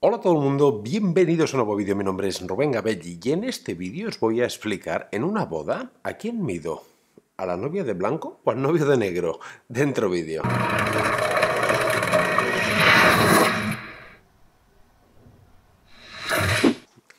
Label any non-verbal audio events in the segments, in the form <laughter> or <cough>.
Hola a todo el mundo, bienvenidos a un nuevo vídeo. Mi nombre es Rubén Gabelli y en este vídeo os voy a explicar en una boda a quién mido. ¿A la novia de blanco o al novio de negro? Dentro vídeo.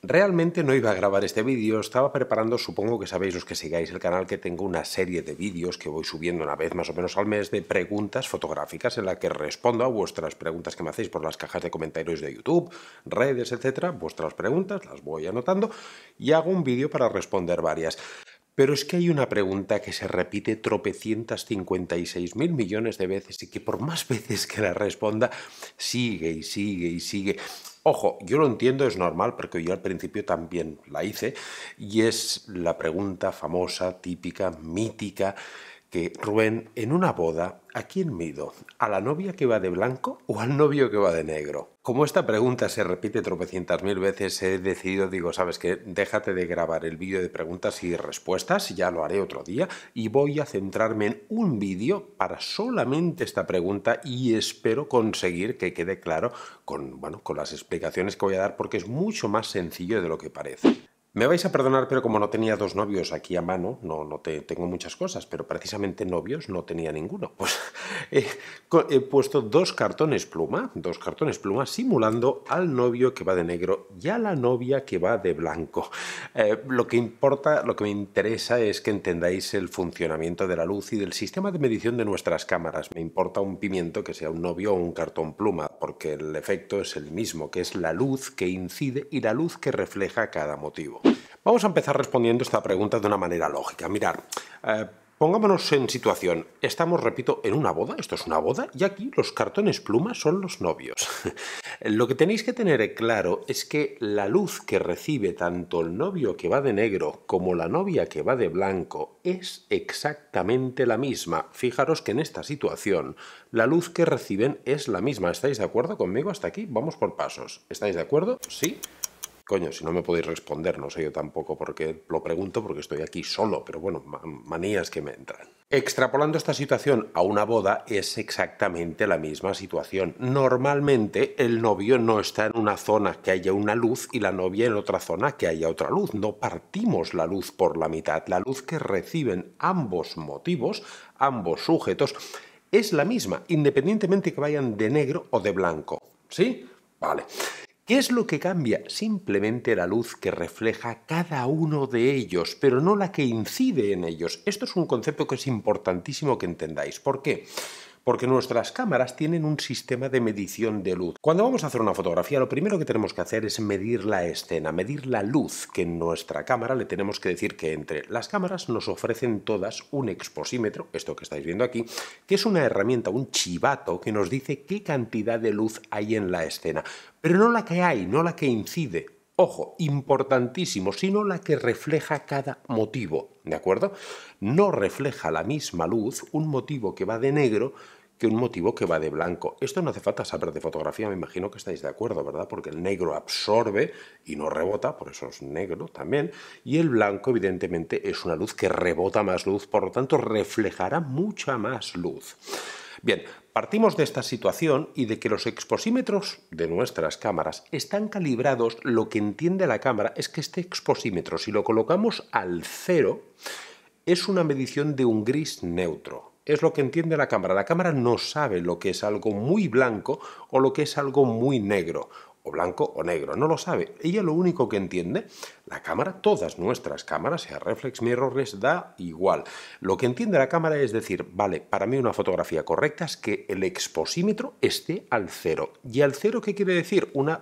Realmente no iba a grabar este vídeo, estaba preparando, supongo que sabéis los que sigáis el canal, que tengo una serie de vídeos que voy subiendo una vez más o menos al mes de preguntas fotográficas en la que respondo a vuestras preguntas que me hacéis por las cajas de comentarios de YouTube, redes, etcétera, vuestras preguntas, las voy anotando y hago un vídeo para responder varias. Pero es que hay una pregunta que se repite tropecientas 56 mil millones de veces y que por más veces que la responda, sigue y sigue y sigue. Ojo, yo lo entiendo, es normal, porque yo al principio también la hice, y es la pregunta famosa, típica, mítica, que Rubén, en una boda, ¿a quién mido? ¿A la novia que va de blanco o al novio que va de negro? Como esta pregunta se repite tropecientas mil veces, he decidido, digo, sabes que déjate de grabar el vídeo de preguntas y respuestas, ya lo haré otro día, y voy a centrarme en un vídeo para solamente esta pregunta y espero conseguir que quede claro con, con las explicaciones que voy a dar porque es mucho más sencillo de lo que parece. Me vais a perdonar, pero como no tenía dos novios aquí a mano, no, no te, tengo muchas cosas, pero precisamente novios no tenía ninguno. <laughs> Pues eh, he puesto dos cartones pluma, dos cartones pluma, simulando al novio que va de negro y a la novia que va de blanco. Eh, lo que importa, lo que me interesa es que entendáis el funcionamiento de la luz y del sistema de medición de nuestras cámaras. Me importa un pimiento que sea un novio o un cartón pluma, porque el efecto es el mismo, que es la luz que incide y la luz que refleja cada motivo. Vamos a empezar respondiendo esta pregunta de una manera lógica. Mirar, eh, pongámonos en situación. Estamos, repito, en una boda, esto es una boda, y aquí los cartones plumas son los novios. <laughs> Lo que tenéis que tener claro es que la luz que recibe tanto el novio que va de negro como la novia que va de blanco es exactamente la misma. Fijaros que en esta situación la luz que reciben es la misma. ¿Estáis de acuerdo conmigo hasta aquí? Vamos por pasos. ¿Estáis de acuerdo? Sí coño, si no me podéis responder, no sé yo tampoco por qué lo pregunto, porque estoy aquí solo, pero bueno, manías que me entran. Extrapolando esta situación a una boda es exactamente la misma situación. Normalmente el novio no está en una zona que haya una luz y la novia en otra zona que haya otra luz. No partimos la luz por la mitad. La luz que reciben ambos motivos, ambos sujetos, es la misma, independientemente que vayan de negro o de blanco. ¿Sí? Vale. ¿Qué es lo que cambia? Simplemente la luz que refleja cada uno de ellos, pero no la que incide en ellos. Esto es un concepto que es importantísimo que entendáis. ¿Por qué? porque nuestras cámaras tienen un sistema de medición de luz. Cuando vamos a hacer una fotografía, lo primero que tenemos que hacer es medir la escena, medir la luz que en nuestra cámara le tenemos que decir que entre. Las cámaras nos ofrecen todas un exposímetro, esto que estáis viendo aquí, que es una herramienta, un chivato, que nos dice qué cantidad de luz hay en la escena, pero no la que hay, no la que incide, ojo, importantísimo, sino la que refleja cada motivo, ¿de acuerdo? No refleja la misma luz un motivo que va de negro que un motivo que va de blanco. Esto no hace falta saber de fotografía, me imagino que estáis de acuerdo, ¿verdad? Porque el negro absorbe y no rebota, por eso es negro también, y el blanco evidentemente es una luz que rebota más luz, por lo tanto reflejará mucha más luz. Bien, Partimos de esta situación y de que los exposímetros de nuestras cámaras están calibrados, lo que entiende la cámara es que este exposímetro, si lo colocamos al cero, es una medición de un gris neutro. Es lo que entiende la cámara. La cámara no sabe lo que es algo muy blanco o lo que es algo muy negro o blanco o negro, no lo sabe. Ella lo único que entiende, la cámara, todas nuestras cámaras, sea reflex, mirrorless, les da igual. Lo que entiende la cámara es decir, vale, para mí una fotografía correcta es que el exposímetro esté al cero. ¿Y al cero qué quiere decir? Una,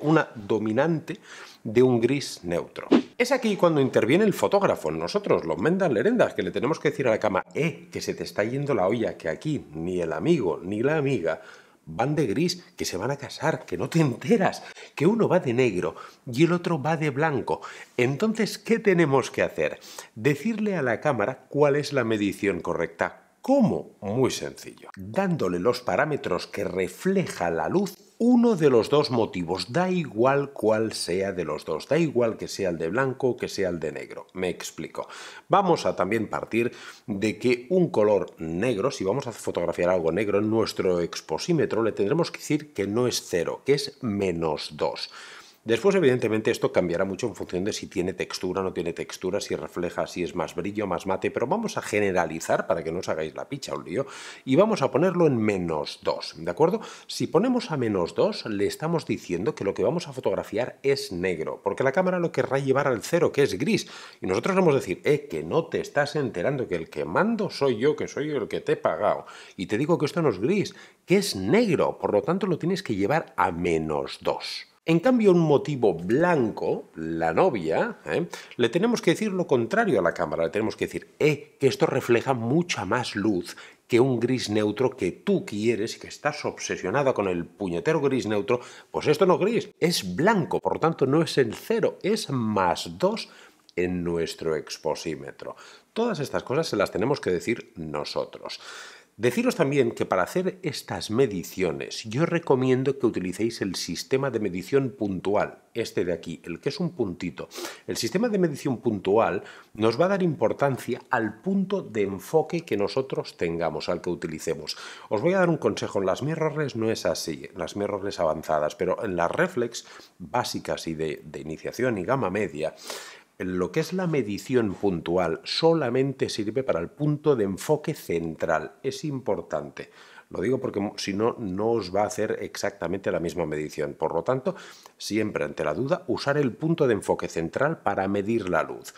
una dominante de un gris neutro. Es aquí cuando interviene el fotógrafo, nosotros, los mendas lerendas, que le tenemos que decir a la cámara, eh, que se te está yendo la olla, que aquí ni el amigo ni la amiga van de gris, que se van a casar, que no te enteras, que uno va de negro y el otro va de blanco. Entonces, ¿qué tenemos que hacer? Decirle a la cámara cuál es la medición correcta. ¿Cómo? Muy sencillo. Dándole los parámetros que refleja la luz uno de los dos motivos, da igual cuál sea de los dos, da igual que sea el de blanco o que sea el de negro. Me explico. Vamos a también partir de que un color negro, si vamos a fotografiar algo negro en nuestro exposímetro, le tendremos que decir que no es cero, que es menos 2. Después, evidentemente, esto cambiará mucho en función de si tiene textura no tiene textura, si refleja, si es más brillo, más mate, pero vamos a generalizar para que no os hagáis la picha un lío y vamos a ponerlo en menos 2, ¿de acuerdo? Si ponemos a menos 2, le estamos diciendo que lo que vamos a fotografiar es negro, porque la cámara lo querrá llevar al cero, que es gris, y nosotros vamos a decir, eh, que no te estás enterando, que el que mando soy yo, que soy el que te he pagado, y te digo que esto no es gris, que es negro, por lo tanto lo tienes que llevar a menos 2. En cambio, un motivo blanco, la novia, ¿eh? le tenemos que decir lo contrario a la cámara, le tenemos que decir, eh, que esto refleja mucha más luz que un gris neutro que tú quieres y que estás obsesionada con el puñetero gris neutro, pues esto no es gris, es blanco, por lo tanto no es el cero, es más dos en nuestro exposímetro. Todas estas cosas se las tenemos que decir nosotros. Deciros también que para hacer estas mediciones yo recomiendo que utilicéis el sistema de medición puntual, este de aquí, el que es un puntito. El sistema de medición puntual nos va a dar importancia al punto de enfoque que nosotros tengamos, al que utilicemos. Os voy a dar un consejo, en las mirrorless no es así, las mirrorless avanzadas, pero en las reflex básicas y de, de iniciación y gama media, lo que es la medición puntual solamente sirve para el punto de enfoque central. Es importante. Lo digo porque si no, no os va a hacer exactamente la misma medición. Por lo tanto, siempre ante la duda, usar el punto de enfoque central para medir la luz.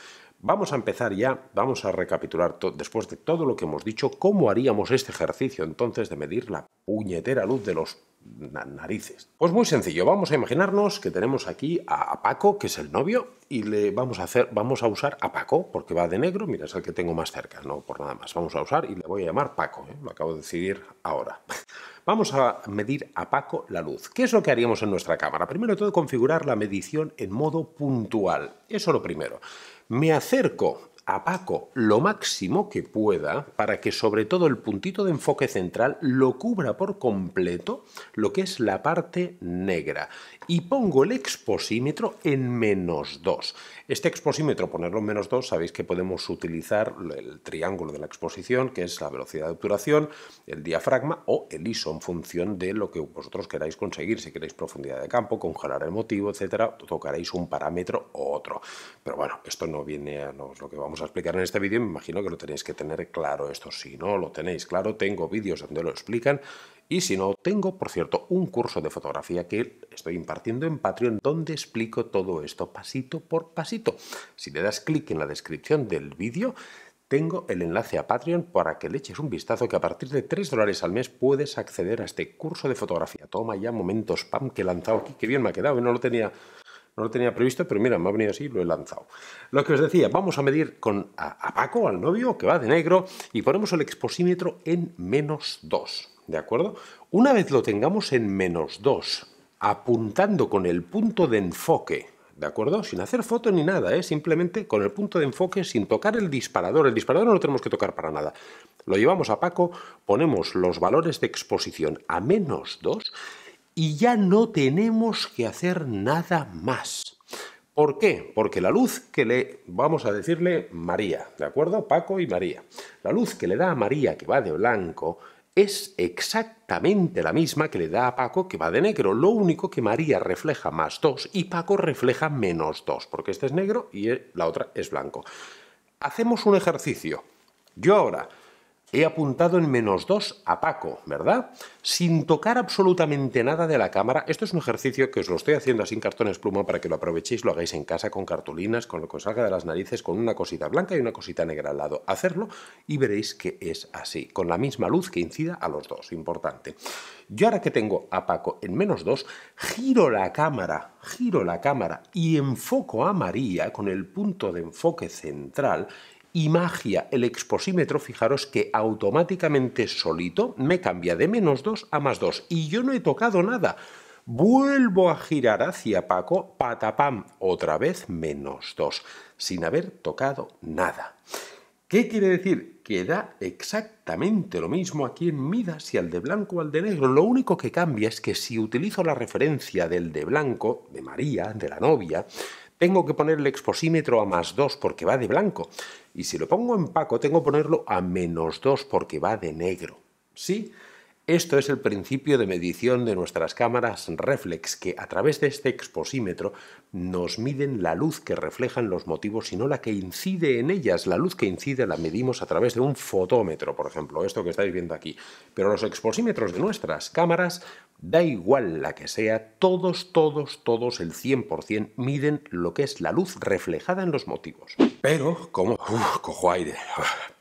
Vamos a empezar ya, vamos a recapitular después de todo lo que hemos dicho, cómo haríamos este ejercicio entonces de medir la puñetera luz de los narices. Pues muy sencillo, vamos a imaginarnos que tenemos aquí a, Paco, que es el novio, y le vamos a hacer, vamos a usar a Paco, porque va de negro, mira, es el que tengo más cerca, no por nada más. Vamos a usar y le voy a llamar Paco, ¿eh? lo acabo de decidir ahora. <laughs> Vamos a medir a Paco la luz. ¿Qué es lo que haríamos en nuestra cámara? Primero de todo, configurar la medición en modo puntual. Eso lo primero me acerco a Paco lo máximo que pueda para que sobre todo el puntito de enfoque central lo cubra por completo lo que es la parte negra y pongo el exposímetro en menos 2. Este exposímetro, ponerlo en menos 2, sabéis que podemos utilizar el triángulo de la exposición, que es la velocidad de obturación, el diafragma o el ISO en función de lo que vosotros queráis conseguir. Si queréis profundidad de campo, congelar el motivo, etcétera, tocaréis un parámetro u otro. Pero bueno, esto no viene a lo que vamos a explicar en este vídeo, me imagino que lo tenéis que tener claro esto. Si no lo tenéis claro, tengo vídeos donde lo explican y si no, tengo, por cierto, un curso de fotografía que estoy impartiendo en Patreon donde explico todo esto pasito por pasito. Si le das clic en la descripción del vídeo, tengo el enlace a Patreon para que le eches un vistazo que a partir de 3 dólares al mes puedes acceder a este curso de fotografía. Toma ya momentos pam, que he lanzado aquí, que bien me ha quedado, ¿eh? no lo tenía no lo tenía previsto, pero mira, me ha venido así y lo he lanzado. Lo que os decía, vamos a medir con a, a Paco, al novio, que va de negro, y ponemos el exposímetro en menos 2. ¿De acuerdo? Una vez lo tengamos en menos 2, apuntando con el punto de enfoque, ¿de acuerdo? Sin hacer foto ni nada, ¿eh? simplemente con el punto de enfoque, sin tocar el disparador. El disparador no lo tenemos que tocar para nada. Lo llevamos a Paco, ponemos los valores de exposición a menos 2 y ya no tenemos que hacer nada más. ¿Por qué? Porque la luz que le, vamos a decirle María, ¿de acuerdo? Paco y María. La luz que le da a María, que va de blanco, es exactamente la misma que le da a Paco que va de negro. Lo único que María refleja más 2 y Paco refleja menos 2, porque este es negro y la otra es blanco. Hacemos un ejercicio. Yo ahora he apuntado en menos 2 a Paco, ¿verdad? Sin tocar absolutamente nada de la cámara. Esto es un ejercicio que os lo estoy haciendo así cartones pluma para que lo aprovechéis, lo hagáis en casa con cartulinas, con lo que os salga de las narices, con una cosita blanca y una cosita negra al lado. Hacerlo y veréis que es así, con la misma luz que incida a los dos, importante. Yo ahora que tengo a Paco en menos 2, giro la cámara, giro la cámara y enfoco a María con el punto de enfoque central y magia el exposímetro, fijaros que automáticamente solito me cambia de menos 2 a más 2 y yo no he tocado nada. Vuelvo a girar hacia Paco, patapam, otra vez menos 2, sin haber tocado nada. ¿Qué quiere decir? Que da exactamente lo mismo a en mida si al de blanco o al de negro. Lo único que cambia es que si utilizo la referencia del de blanco, de María, de la novia, tengo que poner el exposímetro a más 2 porque va de blanco. Y si lo pongo en Paco, tengo que ponerlo a menos 2 porque va de negro. ¿Sí? Esto es el principio de medición de nuestras cámaras reflex, que a través de este exposímetro nos miden la luz que reflejan los motivos sino la que incide en ellas. La luz que incide la medimos a través de un fotómetro, por ejemplo, esto que estáis viendo aquí. Pero los exposímetros de nuestras cámaras, da igual la que sea, todos, todos, todos, el 100% miden lo que es la luz reflejada en los motivos. Pero, como... cojo aire.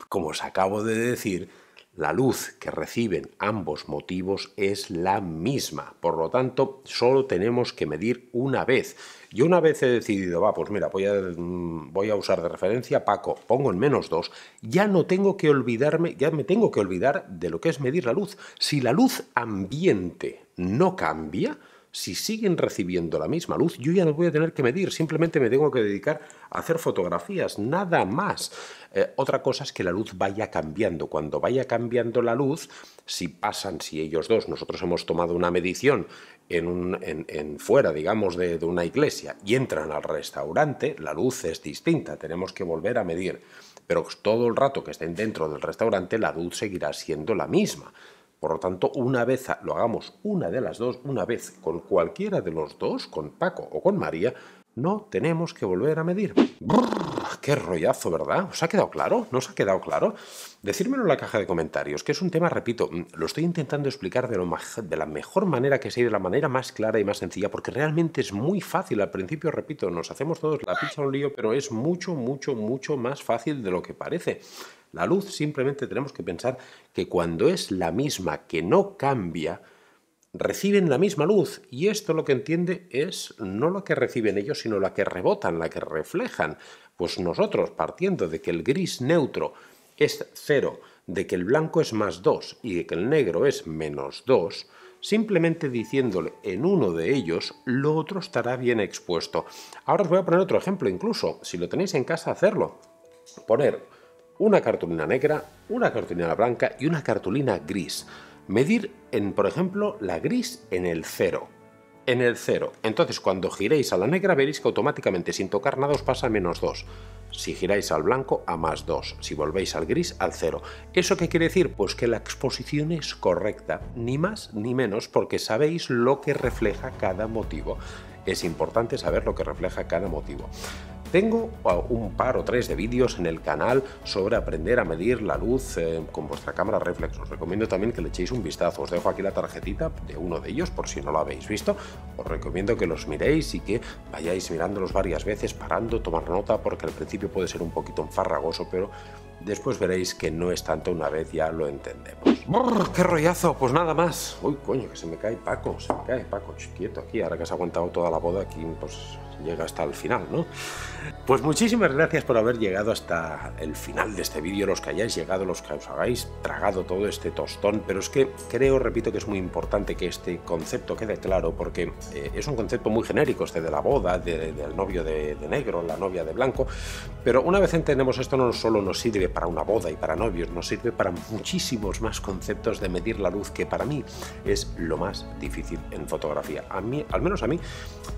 Como os acabo de decir, la luz que reciben ambos motivos es la misma, por lo tanto, solo tenemos que medir una vez. Y una vez he decidido, va, pues mira, voy a, mm, usar de referencia Paco, pongo en menos 2, ya no tengo que olvidarme, ya me tengo que olvidar de lo que es medir la luz. Si la luz ambiente no cambia, si siguen recibiendo la misma luz, yo ya no voy a tener que medir, simplemente me tengo que dedicar a hacer fotografías, nada más. Eh, otra cosa es que la luz vaya cambiando. Cuando vaya cambiando la luz, si pasan, si ellos dos, nosotros hemos tomado una medición en, fuera, digamos, de una iglesia y entran al restaurante, la luz es distinta, tenemos que volver a medir. Pero todo el rato que estén dentro del restaurante, la luz seguirá siendo la misma. Por lo tanto, una vez lo hagamos una de las dos, una vez con cualquiera de los dos, con Paco o con María, no tenemos que volver a medir. ¡Qué rollazo, ¿verdad? ¿Os ha quedado claro? ¿No os ha quedado claro? Decírmelo en la caja de comentarios, que es un tema, repito, mm, lo estoy intentando explicar de, lo la mejor manera que sea, de la manera más clara y más sencilla, porque realmente es muy fácil. Al principio, repito, nos hacemos todos la pizza un lío, pero es mucho, mucho, mucho más fácil de lo que parece. La luz simplemente tenemos que pensar que cuando es la misma, que no cambia, reciben la misma luz y esto lo que entiende es no lo que reciben ellos, sino la que rebotan, la que reflejan. Pues nosotros, partiendo de que el gris neutro es cero, de que el blanco es más 2 y de que el negro es menos 2, simplemente diciéndole en uno de ellos, lo otro estará bien expuesto. Ahora os voy a poner otro ejemplo, incluso si lo tenéis en casa, hacerlo. Poner una cartulina negra, una cartulina blanca y una cartulina gris. Medir, en, por ejemplo, la gris en el cero. En el cero. Entonces, cuando giréis a la negra, veréis que automáticamente, sin tocar nada, os pasa menos 2. Si giráis al blanco, a más 2. Si volvéis al gris, al cero. ¿Eso qué quiere decir? Pues que la exposición es correcta, ni más ni menos, porque sabéis lo que refleja cada motivo. Es importante saber lo que refleja cada motivo. Tengo un par o tres de vídeos en el canal sobre aprender a medir la luz eh, con vuestra cámara reflex. Os recomiendo también que le echéis un vistazo. Os dejo aquí la tarjetita de uno de ellos por si no lo habéis visto. Os recomiendo que los miréis y que vayáis mirándolos varias veces, parando, tomar nota, porque al principio puede ser un poquito enfarragoso, pero después veréis que no es tanto una vez ya lo entendemos. ¡Qué rollazo! Pues nada más. Uy, coño, que se me cae Paco, se me cae Paco, quieto aquí. Ahora que se ha aguantado toda la boda, aquí pues llega hasta el final, ¿no? Pues muchísimas gracias por haber llegado hasta el final de este vídeo, los que hayáis llegado, los que os hagáis tragado todo este tostón, pero es que creo, repito, que es muy importante que este concepto quede claro, porque eh, es un concepto muy genérico, este de la boda, del novio de, negro, la novia de blanco, pero una vez entendemos esto no solo nos sirve para una boda y para novios, nos sirve para muchísimos más conceptos de medir la luz, que para mí es lo más difícil en fotografía. A mí, al menos a mí,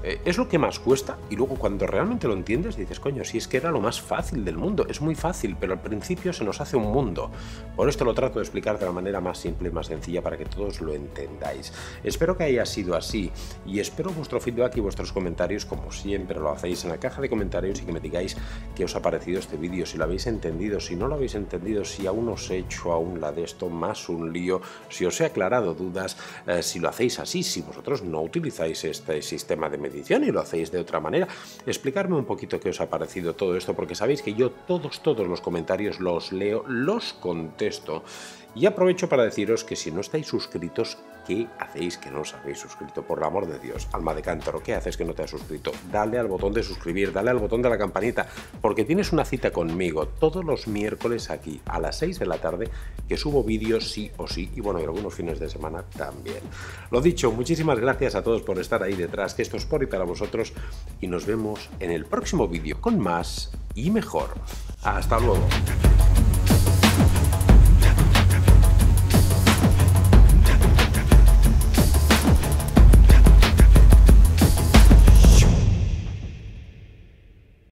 eh, es lo que más cuesta y luego cuando realmente lo entiendo dices, coño, si es que era lo más fácil del mundo, es muy fácil, pero al principio se nos hace un mundo. Por esto lo trato de explicar de la manera más simple y más sencilla para que todos lo entendáis. Espero que haya sido así y espero vuestro feedback y vuestros comentarios como siempre lo hacéis en la caja de comentarios y que me digáis qué os ha parecido este vídeo, si lo habéis entendido, si no lo habéis entendido, si aún os he hecho aún la de esto más un lío, si os he aclarado dudas, eh, si lo hacéis así, si vosotros no utilizáis este sistema de medición y lo hacéis de otra manera, explicarme un poquito que os ha parecido todo esto, porque sabéis que yo todos, todos los comentarios los leo, los contesto y aprovecho para deciros que si no estáis suscritos, ¿Qué hacéis que no os habéis suscrito? Por el amor de Dios, alma de cántaro, ¿qué haces que no te has suscrito? Dale al botón de suscribir, dale al botón de la campanita, porque tienes una cita conmigo todos los miércoles aquí a las 6 de la tarde, que subo vídeos sí o sí, y bueno, y algunos fines de semana también. Lo dicho, muchísimas gracias a todos por estar ahí detrás, que esto es por y para vosotros, y nos vemos en el próximo vídeo con más y mejor. Hasta luego.